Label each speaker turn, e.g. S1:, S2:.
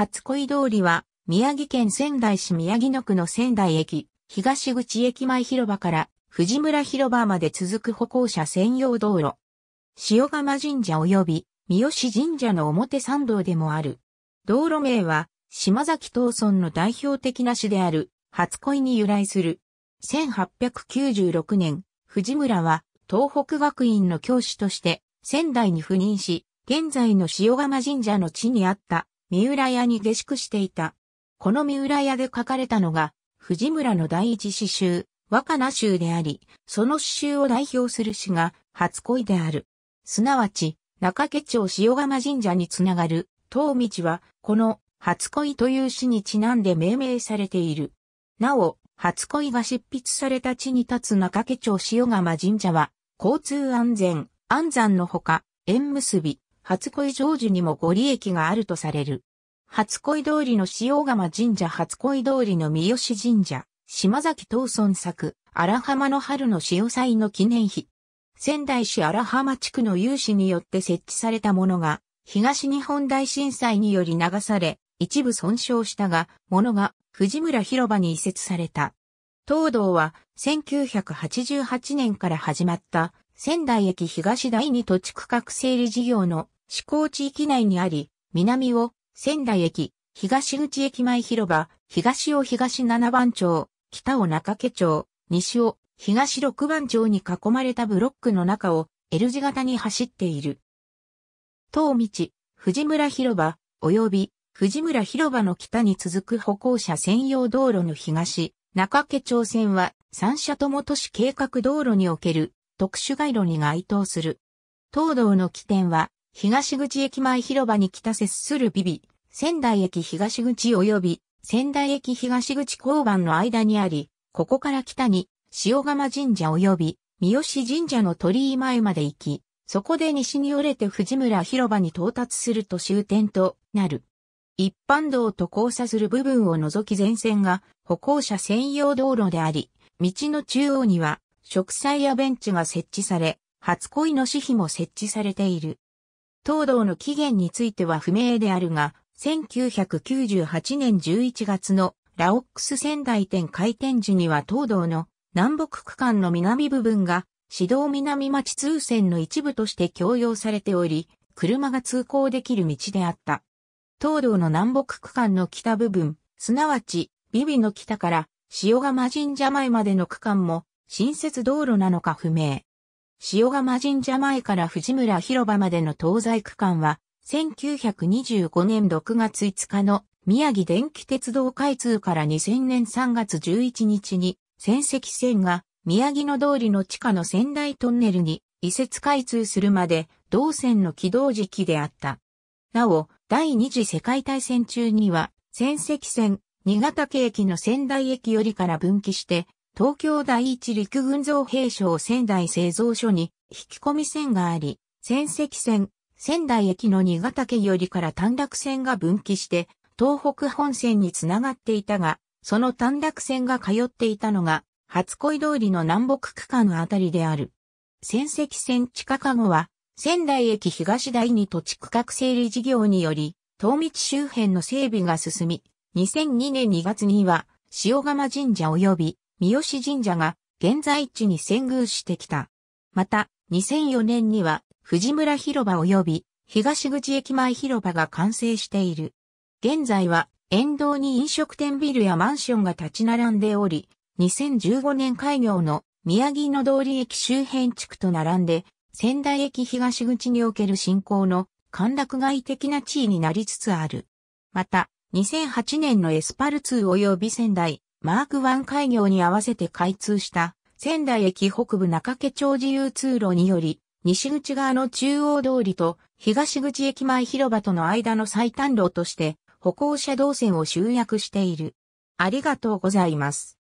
S1: 初恋通りは、宮城県仙台市宮城野区の仙台駅、東口駅前広場から藤村広場まで続く歩行者専用道路。塩釜神社及び三好神社の表参道でもある。道路名は島崎東村の代表的な市である初恋に由来する。1896年、藤村は東北学院の教師として仙台に赴任し、現在の塩釜神社の地にあった三浦屋に下宿していた。この三浦屋で書かれたのが、藤村の第一詩集、若菜集であり、その詩集を代表する詩が、初恋である。すなわち、中家町塩釜神社につながる、当道は、この、初恋という詩にちなんで命名されている。なお、初恋が執筆された地に立つ中家町塩釜神社は、交通安全、安山のほか、縁結び、初恋成就にもご利益があるとされる。初恋通りの塩釜神社初恋通りの三好神社、島崎東村作、荒浜の春の潮祭の記念碑。仙台市荒浜地区の有志によって設置されたものが、東日本大震災により流され、一部損傷したが、ものが藤村広場に移設された。東堂は1988年から始まった仙台駅東第二土地区画整理事業の四行地域内にあり、南を仙台駅、東口駅前広場、東を東七番町、北を中家町、西を東六番町に囲まれたブロックの中を L 字型に走っている。東道、藤村広場、及び藤村広場の北に続く歩行者専用道路の東、中家町線は三社とも都市計画道路における特殊街路に該当する。東道の起点は東口駅前広場に北接するビビ、仙台駅東口及び仙台駅東口交番の間にあり、ここから北に塩釜神社及び三好神社の鳥居前まで行き、そこで西に折れて藤村広場に到達すると終点となる。一般道と交差する部分を除き前線が歩行者専用道路であり、道の中央には植栽やベンチが設置され、初恋の紙碑も設置されている。東堂の起源については不明であるが、1998年11月のラオックス仙台店開店時には東堂の南北区間の南部分が指導南町通線の一部として共用されており、車が通行できる道であった。東堂の南北区間の北部分、すなわち、ビビの北から塩釜神社前までの区間も、新設道路なのか不明。塩釜神社前から藤村広場までの東西区間は、1925年6月5日の宮城電気鉄道開通から2000年3月11日に、仙石線が宮城の通りの地下の仙台トンネルに移設開通するまで、同線の起動時期であった。なお、第二次世界大戦中には、仙石線、新潟駅の仙台駅よりから分岐して、東京第一陸軍造兵廠仙台製造所に引き込み線があり、仙石線、仙台駅の新潟県よりから短絡線が分岐して、東北本線につながっていたが、その短絡線が通っていたのが、初恋通りの南北区間あたりである。仙石線地下化後は、仙台駅東第二土地区画整理事業により、東道周辺の整備が進み、2002年2月には、塩釜神社及び三好神社が現在地に遷宮してきた。また、2004年には藤村広場及び東口駅前広場が完成している。現在は沿道に飲食店ビルやマンションが立ち並んでおり、2015年開業の宮城野通り駅周辺地区と並んで、仙台駅東口における振興の歓楽街的な地位になりつつある。また、2008年のエスパル2及び仙台マーク1開業に合わせて開通した仙台駅北部中家町自由通路により、西口側の中央通りと東口駅前広場との間の最短路として歩行者動線を集約している。ありがとうございます。